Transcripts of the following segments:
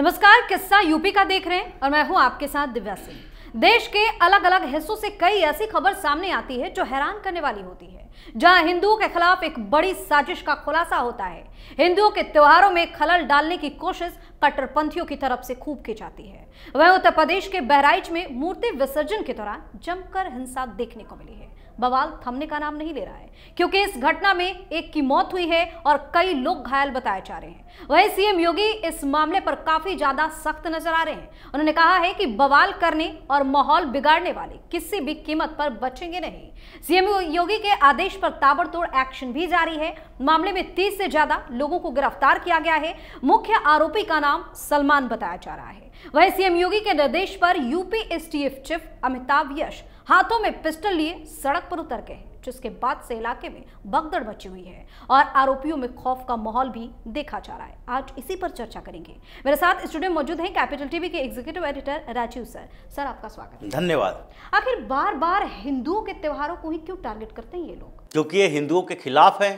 नमस्कार किस्सा यूपी का देख रहे हैं और मैं हूं आपके साथ दिव्या सिंह देश के अलग अलग हिस्सों से कई ऐसी खबर सामने आती है जो हैरान करने वाली होती है जहां हिंदुओं के खिलाफ एक बड़ी साजिश का खुलासा होता है हिंदुओं के त्योहारों में खलल डालने की कोशिश कट्टरपंथियों की तरफ से खूब की जाती है वह उत्तर प्रदेश के बहराइच में मूर्ति विसर्जन के दौरान जमकर हिंसा देखने को मिली है बवाल थमने का नाम नहीं ले रहा है क्योंकि इस घटना में एक की मौत हुई है और कई लोग घायल बताए जा रहे हैं वही सीएम योगी इस मामले पर काफी ज्यादा सख्त नजर आ रहे हैं उन्होंने कहा है कि बवाल करने और माहौल बिगाड़ने वाले किसी भी कीमत पर बचेंगे नहीं सीएम योगी के आदेश पर ताबड़तोड़ एक्शन भी जारी है मामले में तीस से ज्यादा लोगों को गिरफ्तार किया गया है मुख्य आरोपी का नाम सलमान बताया जा रहा है वही सीएम योगी के निर्देश पर यूपी एस चीफ अमिताभ यश हाथों में पिस्टल लिए सड़क पर उतर गए जिसके बाद से इलाके में भगदड़ मची हुई है और आरोपियों में खौफ का माहौल भी देखा जा रहा है आज इसी पर चर्चा करेंगे मेरे साथ स्टूडियो मौजूद हैं कैपिटल टीवी के executive editor Rajeev sir sir आपका स्वागत धन्यवाद आखिर बार बार हिंदुओं के त्योहारों को ही क्यों टारगेट करते हैं ये लोग क्योंकि ये हिंदुओं के खिलाफ है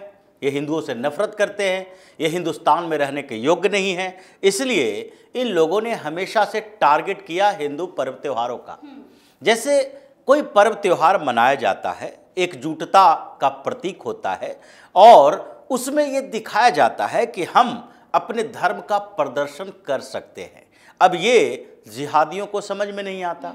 ये हिंदुओं से नफरत करते हैं ये हिंदुस्तान में रहने के योग्य नहीं है इसलिए इन लोगों ने हमेशा से टारगेट किया हिंदू पर्व त्योहारों का हम्म। जैसे कोई पर्व त्यौहार मनाया जाता है एकजुटता का प्रतीक होता है और उसमें ये दिखाया जाता है कि हम अपने धर्म का प्रदर्शन कर सकते हैं अब ये जिहादियों को समझ में नहीं आता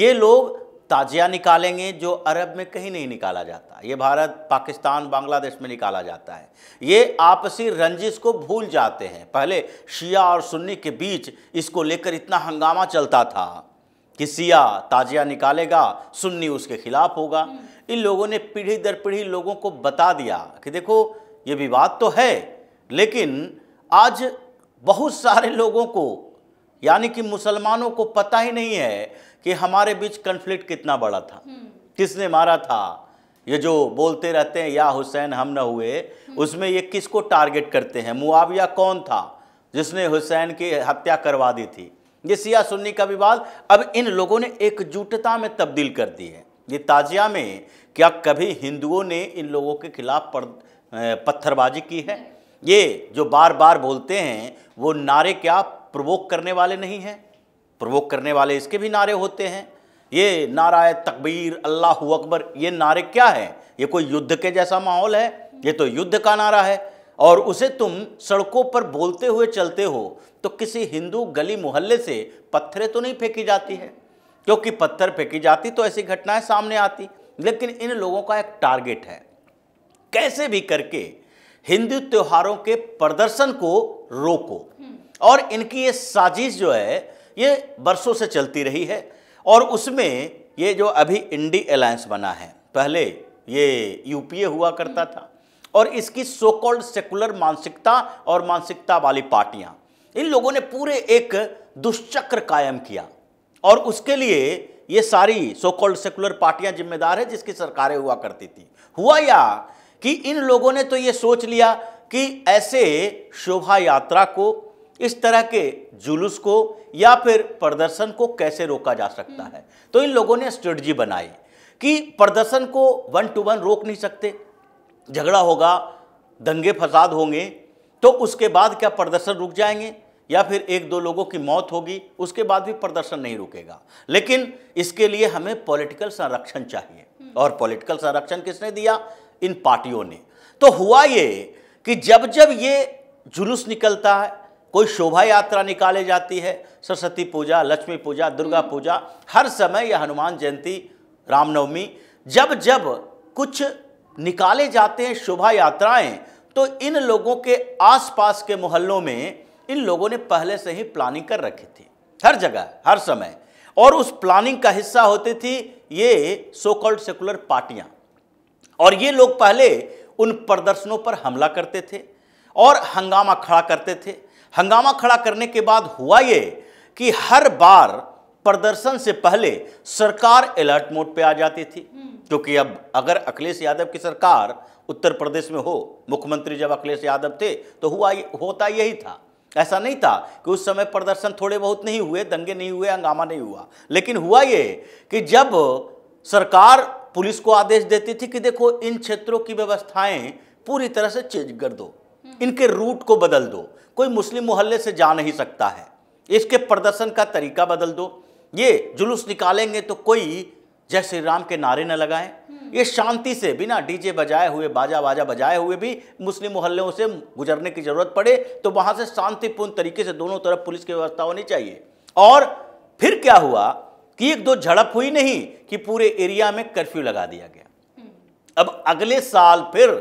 ये लोग ताजिया निकालेंगे जो अरब में कहीं नहीं निकाला जाता ये भारत पाकिस्तान बांग्लादेश में निकाला जाता है ये आपसी रंजिश को भूल जाते हैं पहले शिया और सुन्नी के बीच इसको लेकर इतना हंगामा चलता था कि सिया ताजिया निकालेगा सुन्नी उसके खिलाफ होगा हम्म। इन लोगों ने पीढ़ी दर पीढ़ी लोगों को बता दिया कि देखो ये विवाद तो है लेकिन आज बहुत सारे लोगों को यानी कि मुसलमानों को पता ही नहीं है कि हमारे बीच कन्फ्लिक्ट कितना बड़ा था हम्म। किसने मारा था ये जो बोलते रहते हैं या हुसैन हम न हुए हम्म। उसमें ये किसको टारगेट करते हैं मुआविया कौन था जिसने हुसैन की हत्या करवा दी थी ये सिया सुन्नी का विवाद अब इन लोगों ने एकजुटता में तब्दील कर दी है ये ताजिया में क्या कभी हिंदुओं ने इन लोगों के खिलाफ पत्थरबाजी की है ये जो बार बार बोलते हैं वो नारे क्या प्रवोक करने वाले नहीं हैं प्रवोक करने वाले इसके भी नारे होते हैं ये नारा है तकबीर अल्लाह अकबर ये नारे क्या है ये कोई युद्ध के जैसा माहौल है ये तो युद्ध का नारा है और उसे तुम सड़कों पर बोलते हुए चलते हो तो किसी हिंदू गली मोहल्ले से पत्थरें तो नहीं फेंकी जाती है क्योंकि पत्थर फेंकी जाती तो ऐसी घटनाएं सामने आती लेकिन इन लोगों का एक टारगेट है कैसे भी करके हिंदू त्योहारों के प्रदर्शन को रोको और इनकी ये साजिश जो है ये बरसों से चलती रही है और उसमें ये जो अभी इंडी अलायंस बना है पहले ये यूपीए हुआ करता था और इसकी सोकॉल्ड सेकुलर मानसिकता और मानसिकता वाली पार्टियां इन लोगों ने पूरे एक दुष्चक्र कायम किया और उसके लिए ये सारी सो कॉल्ड सेकुलर पार्टियां जिम्मेदार है जिसकी सरकारें हुआ करती थी हुआ या कि इन लोगों ने तो ये सोच लिया कि ऐसे शोभा यात्रा को इस तरह के जुलूस को या फिर प्रदर्शन को कैसे रोका जा सकता है तो इन लोगों ने स्ट्रेटजी बनाई कि प्रदर्शन को वन टू वन रोक नहीं सकते झगड़ा होगा दंगे फसाद होंगे तो उसके बाद क्या प्रदर्शन रुक जाएंगे या फिर एक दो लोगों की मौत होगी उसके बाद भी प्रदर्शन नहीं रुकेगा लेकिन इसके लिए हमें पॉलिटिकल संरक्षण चाहिए और पॉलिटिकल संरक्षण किसने दिया इन पार्टियों ने तो हुआ ये कि जब जब ये जुलूस निकलता है कोई शोभा यात्रा निकाले जाती है सरस्वती पूजा लक्ष्मी पूजा दुर्गा पूजा हर समय यह हनुमान जयंती रामनवमी जब जब कुछ निकाले जाते हैं शोभा यात्राएं तो इन लोगों के आसपास के मोहल्लों में इन लोगों ने पहले से ही प्लानिंग कर रखी थी हर जगह हर समय और उस प्लानिंग का हिस्सा होती थी ये सोकॉल्ड सेकुलर पार्टियां और ये लोग पहले उन प्रदर्शनों पर हमला करते थे और हंगामा खड़ा करते थे हंगामा खड़ा करने के बाद हुआ ये कि हर बार प्रदर्शन से पहले सरकार अलर्ट मोड पे आ जाती थी हम्म। क्योंकि अब अगर अखिलेश यादव की सरकार उत्तर प्रदेश में हो मुख्यमंत्री जब अखिलेश यादव थे तो हुआ होता यही था ऐसा नहीं था कि उस समय प्रदर्शन थोड़े बहुत नहीं हुए दंगे नहीं हुए हंगामा नहीं हुआ लेकिन हुआ ये कि जब सरकार पुलिस को आदेश देती थी कि देखो इन क्षेत्रों की व्यवस्थाएं पूरी तरह से चेंज कर दो हम्म। इनके रूट को बदल दो कोई मुस्लिम मोहल्ले से जा नहीं सकता है इसके प्रदर्शन का तरीका बदल दो ये जुलूस निकालेंगे तो कोई जय श्री राम के नारे न लगाए हम्म। ये शांति से बिना डीजे बजाए हुए बाजा बाजा बजाए हुए भी मुस्लिम मोहल्लों से गुजरने की ज़रूरत पड़े तो वहां से शांतिपूर्ण तरीके से दोनों तरफ पुलिस की व्यवस्था होनी चाहिए और फिर क्या हुआ कि एक दो झड़प हुई नहीं कि पूरे एरिया में कर्फ्यू लगा दिया गया हम्म। अब अगले साल फिर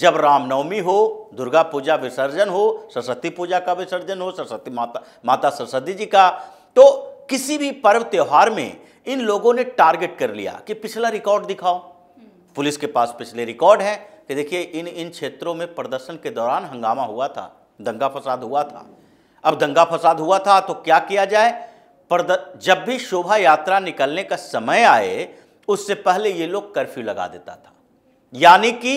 जब रामनवमी हो दुर्गा पूजा विसर्जन हो सरस्वती पूजा का विसर्जन हो सरस्वती माता माता सरस्वती जी का तो किसी भी पर्व त्यौहार में इन लोगों ने टारगेट कर लिया कि पिछला रिकॉर्ड दिखाओ हम्म। पुलिस के पास पिछले रिकॉर्ड है कि देखिए इन इन क्षेत्रों में प्रदर्शन के दौरान हंगामा हुआ था दंगा फसाद हुआ था अब दंगा फसाद हुआ था तो क्या किया जाए जब भी शोभा यात्रा निकलने का समय आए उससे पहले ये लोग कर्फ्यू लगा देता था यानी कि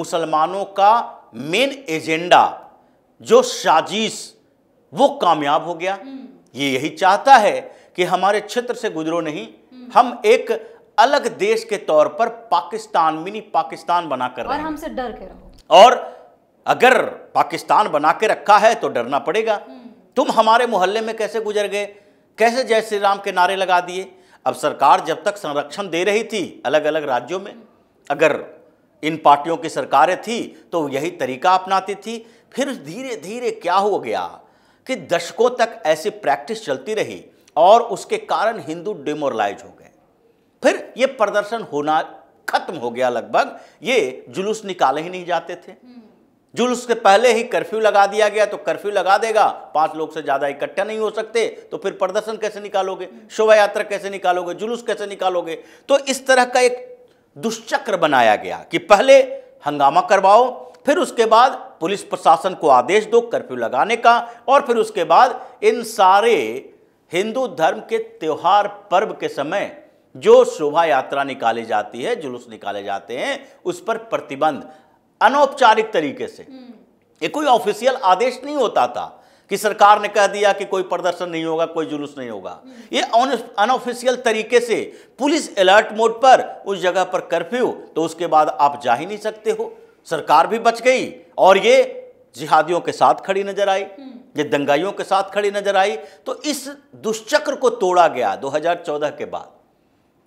मुसलमानों का मेन एजेंडा जो साजिश वो कामयाब हो गया हम्म। ये यही चाहता है कि हमारे क्षेत्र से गुजरो नहीं हम एक अलग देश के तौर पर पाकिस्तान मिनी पाकिस्तान बनाकर और रहे हमसे डर के रहो और अगर पाकिस्तान बना के रखा है तो डरना पड़ेगा हम्म। तुम हमारे मोहल्ले में कैसे गुजर गए कैसे जय श्री राम के नारे लगा दिए अब सरकार जब तक संरक्षण दे रही थी अलग अलग राज्यों में अगर इन पार्टियों की सरकारें थी तो यही तरीका अपनाती थी फिर धीरे धीरे क्या हो गया कि दशकों तक ऐसी प्रैक्टिस चलती रही और उसके कारण हिंदू डिमोरलाइज हो गए फिर ये प्रदर्शन होना खत्म हो गया लगभग ये जुलूस निकाले ही नहीं जाते थे जुलूस के पहले ही कर्फ्यू लगा दिया गया तो कर्फ्यू लगा देगा पांच लोग से ज़्यादा इकट्ठा नहीं हो सकते तो फिर प्रदर्शन कैसे निकालोगे शोभा यात्रा कैसे निकालोगे जुलूस कैसे निकालोगे तो इस तरह का एक दुष्चक्र बनाया गया कि पहले हंगामा करवाओ फिर उसके बाद पुलिस प्रशासन को आदेश दो कर्फ्यू लगाने का और फिर उसके बाद इन सारे हिंदू धर्म के त्यौहार पर्व के समय जो शोभा यात्रा निकाली जाती है जुलूस निकाले जाते हैं उस पर प्रतिबंध अनौपचारिक तरीके से हम्म। ये कोई ऑफिशियल आदेश नहीं होता था कि सरकार ने कह दिया कि कोई प्रदर्शन नहीं होगा कोई जुलूस नहीं होगा हम्म। ये अनऑफिशियल तरीके से पुलिस अलर्ट मोड पर उस जगह पर कर्फ्यू तो उसके बाद आप जा ही नहीं सकते हो सरकार भी बच गई और ये जिहादियों के साथ खड़ी नजर आई हम्म। ये दंगाइयों के साथ खड़ी नजर आई तो इस दुष्चक्र को तोड़ा गया 2014 के बाद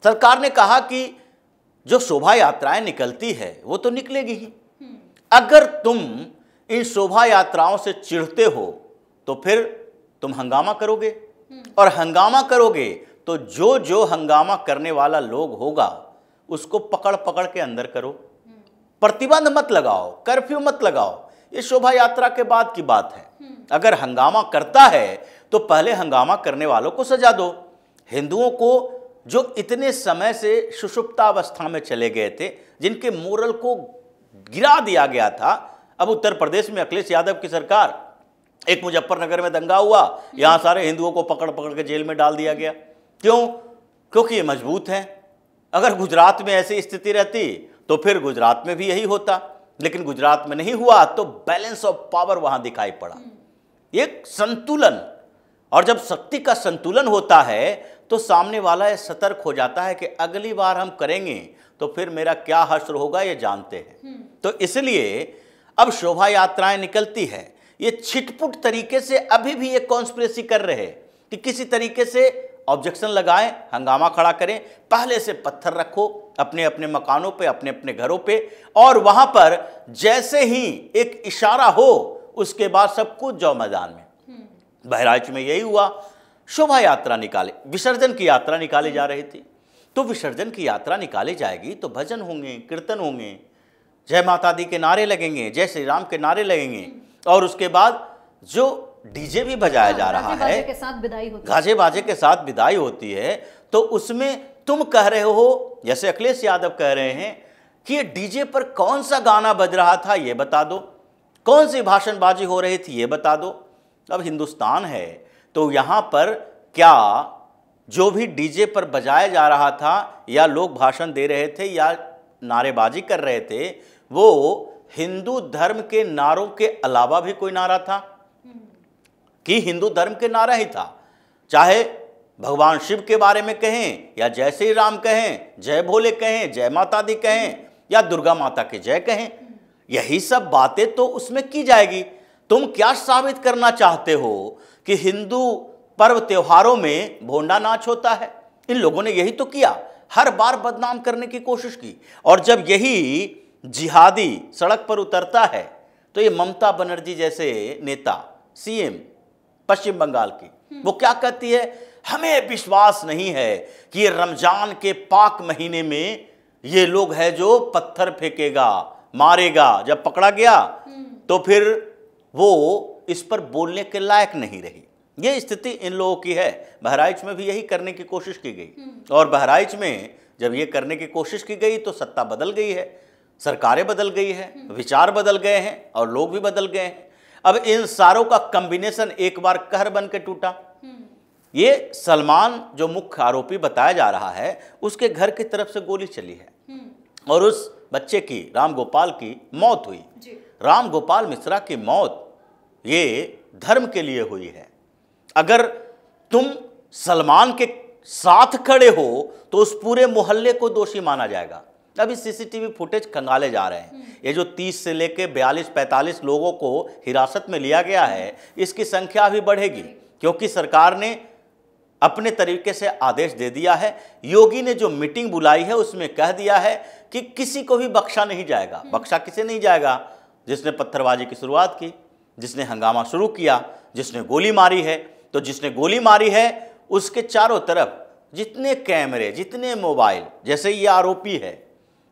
सरकार ने कहा कि जो शोभा यात्राएं निकलती है वो तो निकलेगी ही हम्म। अगर तुम इन शोभा यात्राओं से चिढ़ते हो तो फिर तुम हंगामा करोगे हम्म। और हंगामा करोगे तो जो जो हंगामा करने वाला लोग होगा उसको पकड़ पकड़ के अंदर करो प्रतिबंध मत लगाओ कर्फ्यू मत लगाओ ये शोभा यात्रा के बाद की बात है हम्म। अगर हंगामा करता है तो पहले हंगामा करने वालों को सजा दो हिंदुओं को जो इतने समय से सुषुप्तावस्था में चले गए थे जिनके मोरल को गिरा दिया गया था अब उत्तर प्रदेश में अखिलेश यादव की सरकार एक मुजफ्फरनगर में दंगा हुआ यहाँ हम्म। सारे हिंदुओं को पकड़ पकड़ के जेल में डाल दिया गया क्यों क्योंकि ये मजबूत हैं अगर गुजरात में ऐसी स्थिति रहती तो फिर गुजरात में भी यही होता लेकिन गुजरात में नहीं हुआ तो बैलेंस ऑफ पावर वहां दिखाई पड़ा हम्म। एक संतुलन और जब शक्ति का संतुलन होता है तो सामने वाला यह सतर्क हो जाता है कि अगली बार हम करेंगे तो फिर मेरा क्या हश्र होगा ये जानते हैं हम्म। तो इसलिए अब शोभा यात्राएं निकलती है ये छिटपुट तरीके से अभी भी ये कॉन्स्परेसी कर रहे कि किसी तरीके से ऑब्जेक्शन लगाएं हंगामा खड़ा करें पहले से पत्थर रखो अपने अपने मकानों पे अपने अपने घरों पे और वहाँ पर जैसे ही एक इशारा हो उसके बाद सब कुछ जाओ मैदान में बहराइच में यही हुआ शोभा यात्रा निकाले विसर्जन की यात्रा निकाली जा रही थी तो विसर्जन की यात्रा निकाली जाएगी तो भजन होंगे कीर्तन होंगे जय माता दी के नारे लगेंगे जय श्री राम के नारे लगेंगे और उसके बाद जो डीजे भी बजाया हाँ, जा रहा है साथ विदाई गाजे बाजे के साथ विदाई होती है तो उसमें तुम कह रहे हो जैसे अखिलेश यादव कह रहे हैं कि ये डीजे पर कौन सा गाना बज रहा था ये बता दो कौन सी भाषणबाजी हो रही थी ये बता दो अब हिंदुस्तान है तो यहाँ पर क्या जो भी डीजे पर बजाया जा रहा था या लोग भाषण दे रहे थे या नारेबाजी कर रहे थे वो हिंदू धर्म के नारों के अलावा भी कोई नारा था कि हिंदू धर्म के नारा ही था चाहे भगवान शिव के बारे में कहें या जय श्री राम कहें जय भोले कहें जय माता दी कहें या दुर्गा माता के जय कहें यही सब बातें तो उसमें की जाएगी तुम क्या साबित करना चाहते हो कि हिंदू पर्व त्योहारों में भोंडा नाच होता है इन लोगों ने यही तो किया हर बार बदनाम करने की कोशिश की और जब यही जिहादी सड़क पर उतरता है तो ये ममता बनर्जी जैसे नेता सीएम पश्चिम बंगाल की हम्म। वो क्या कहती है हमें विश्वास नहीं है कि ये रमजान के पाक महीने में ये लोग है जो पत्थर फेंकेगा मारेगा जब पकड़ा गया हम्म। तो फिर वो इस पर बोलने के लायक नहीं रही ये स्थिति इन लोगों की है बहराइच में भी यही करने की कोशिश की गई हम्म। और बहराइच में जब ये करने की कोशिश की गई तो सत्ता बदल गई है सरकारें बदल गई है विचार बदल गए हैं और लोग भी बदल गए हैं अब इन सारों का कंबिनेशन एक बार कहर बन के टूटा ये सलमान जो मुख्य आरोपी बताया जा रहा है उसके घर की तरफ से गोली चली है और उस बच्चे की राम गोपाल की मौत हुई राम गोपाल मिश्रा की मौत ये धर्म के लिए हुई है अगर तुम सलमान के साथ खड़े हो तो उस पूरे मोहल्ले को दोषी माना जाएगा अभी सीसीटीवी फुटेज खंगाले जा रहे हैं ये जो 30 से लेकर बयालीस पैंतालीस लोगों को हिरासत में लिया गया है इसकी संख्या भी बढ़ेगी क्योंकि सरकार ने अपने तरीके से आदेश दे दिया है योगी ने जो मीटिंग बुलाई है उसमें कह दिया है कि किसी को भी बख्शा नहीं जाएगा हम्म। बख्शा किसे नहीं जाएगा जिसने पत्थरबाजी की शुरुआत की जिसने हंगामा शुरू किया जिसने गोली मारी है तो जिसने गोली मारी है उसके चारों तरफ जितने कैमरे जितने मोबाइल जैसे ये आरोपी है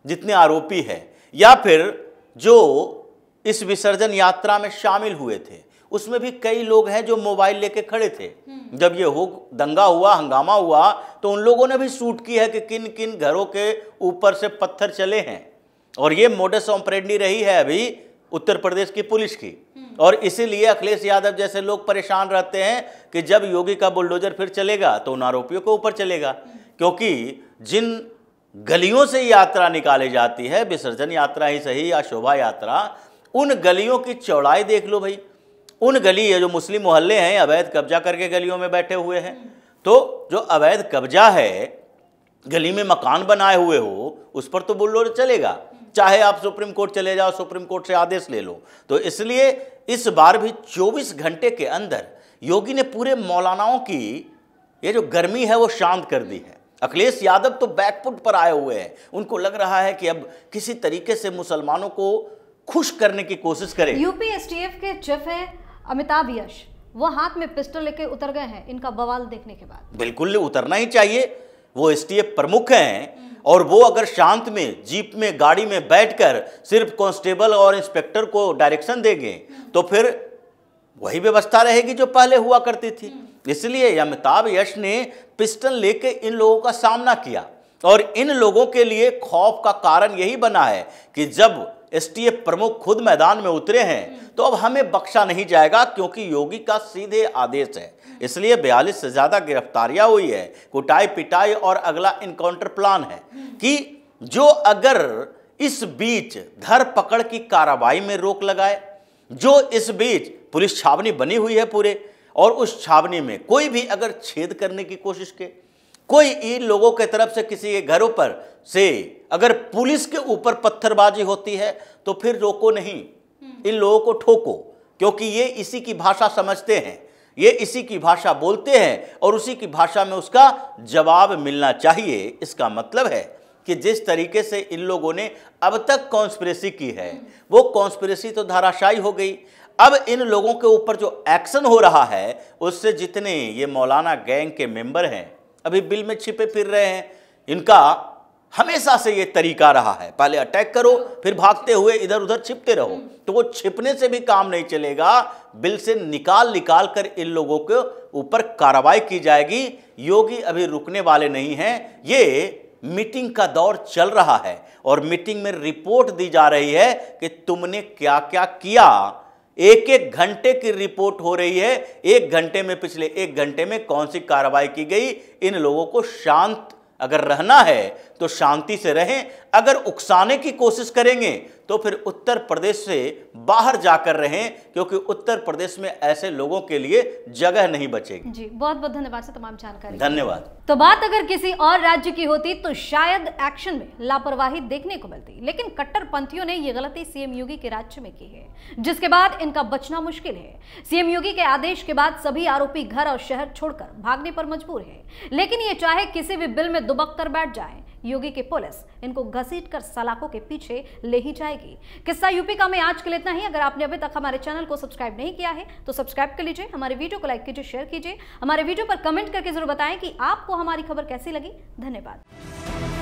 जितने आरोपी हैं या फिर जो इस विसर्जन यात्रा में शामिल हुए थे उसमें भी कई लोग हैं जो मोबाइल लेके खड़े थे हम्म। जब ये हो दंगा हुआ हंगामा हुआ तो उन लोगों ने भी सूट की है कि किन किन घरों के ऊपर से पत्थर चले हैं और ये मोडस ऑपरेंडी रही है अभी उत्तर प्रदेश की पुलिस की हम्म। और इसीलिए अखिलेश यादव जैसे लोग परेशान रहते हैं कि जब योगी का बुलडोजर फिर चलेगा तो उन आरोपियों के ऊपर चलेगा हम्म। क्योंकि जिन गलियों से यात्रा निकाली जाती है विसर्जन यात्रा ही सही या शोभा यात्रा उन गलियों की चौड़ाई देख लो भाई उन गली ये जो मुस्लिम मोहल्ले हैं अवैध कब्जा करके गलियों में बैठे हुए हैं तो जो अवैध कब्जा है गली में मकान बनाए हुए हो उस पर तो बुल्लो चलेगा चाहे आप सुप्रीम कोर्ट चले जाओ सुप्रीम कोर्ट से आदेश ले लो तो इसलिए इस बार भी 24 घंटे के अंदर योगी ने पूरे मौलानाओं की ये जो गर्मी है वो शांत कर दी है अखिलेश यादव तो बैकफुट पर आए हुए हैं उनको लग रहा है कि अब किसी तरीके से मुसलमानों को खुश करने की कोशिश करें यूपी एसटीएफ के चीफ है अमिताभ यश वो हाथ में पिस्टल लेके उतर गए हैं इनका बवाल देखने के बाद बिल्कुल उतरना ही चाहिए वो एसटीएफ प्रमुख हैं और वो अगर शांत में जीप में गाड़ी में बैठकर सिर्फ कांस्टेबल और इंस्पेक्टर को डायरेक्शन देंगे तो फिर वही व्यवस्था रहेगी जो पहले हुआ करती थी हम्म। इसलिए अमिताभ यश ने पिस्टल लेके इन लोगों का सामना किया और इन लोगों के लिए खौफ का कारण यही बना है कि जब एसटीएफ प्रमुख खुद मैदान में उतरे हैं हम्म। तो अब हमें बख्शा नहीं जाएगा क्योंकि योगी का सीधे आदेश है हम्म। इसलिए बयालीस से ज़्यादा गिरफ्तारियां हुई है कुटाई पिटाई और अगला इनकाउंटर प्लान है कि जो अगर इस बीच धर पकड़ की कार्रवाई में रोक लगाए जो इस बीच पुलिस छावनी बनी हुई है पूरे और उस छावनी में कोई भी अगर छेद करने की कोशिश के कोई इन लोगों के तरफ से किसी के घरों पर से अगर पुलिस के ऊपर पत्थरबाजी होती है तो फिर रोको नहीं इन लोगों को ठोको क्योंकि ये इसी की भाषा समझते हैं ये इसी की भाषा बोलते हैं और उसी की भाषा में उसका जवाब मिलना चाहिए इसका मतलब है कि जिस तरीके से इन लोगों ने अब तक कॉन्स्परेसी की है वो कॉन्स्परेसी तो धाराशायी हो गई अब इन लोगों के ऊपर जो एक्शन हो रहा है उससे जितने ये मौलाना गैंग के मेंबर हैं अभी बिल में छिपे फिर रहे हैं इनका हमेशा से ये तरीका रहा है पहले अटैक करो फिर भागते हुए इधर उधर छिपते रहो तो वो छिपने से भी काम नहीं चलेगा बिल से निकाल निकाल कर इन लोगों के ऊपर कार्रवाई की जाएगी योगी अभी रुकने वाले नहीं हैं ये मीटिंग का दौर चल रहा है और मीटिंग में रिपोर्ट दी जा रही है कि तुमने क्या क्या किया एक एक घंटे की रिपोर्ट हो रही है एक घंटे में पिछले एक घंटे में कौन सी कार्रवाई की गई इन लोगों को शांत अगर रहना है तो शांति से रहें अगर उकसाने की कोशिश करेंगे तो फिर उत्तर प्रदेश से बाहर जाकर रहें क्योंकि उत्तर प्रदेश में ऐसे लोगों के लिए जगह नहीं बचेगी जी बहुत बहुत धन्यवाद से तमाम जानकारी धन्यवाद तो बात अगर किसी और राज्य की होती तो शायद एक्शन में लापरवाही देखने को मिलती लेकिन कट्टरपंथियों ने यह गलती सीएम योगी के राज्य में की है जिसके बाद इनका बचना मुश्किल है सीएम योगी के आदेश के बाद सभी आरोपी घर और शहर छोड़कर भागने पर मजबूर है लेकिन ये चाहे किसी भी बिल में दुबक कर बैठ जाए योगी की पुलिस इनको घसीट कर सलाखों के पीछे ले ही जाएगी किस्सा यूपी का में आज के लिए इतना ही अगर आपने अभी तक हमारे चैनल को सब्सक्राइब नहीं किया है तो सब्सक्राइब कर लीजिए हमारे वीडियो को लाइक कीजिए शेयर कीजिए हमारे वीडियो पर कमेंट करके जरूर बताएं कि आपको हमारी खबर कैसी लगी धन्यवाद